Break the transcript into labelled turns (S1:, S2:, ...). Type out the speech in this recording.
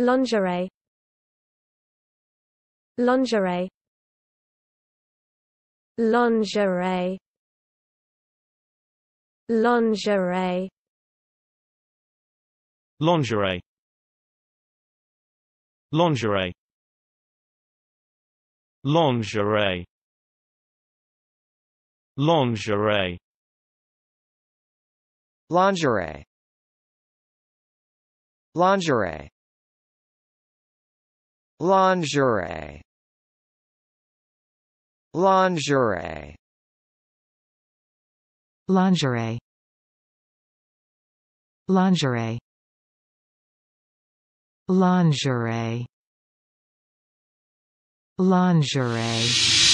S1: lingerie lingerie lingerie lingerie lingerie lingerie lingerie lingerie lingerie lingerie lingerie lingerie lingerie
S2: lingerie lingerie lingerie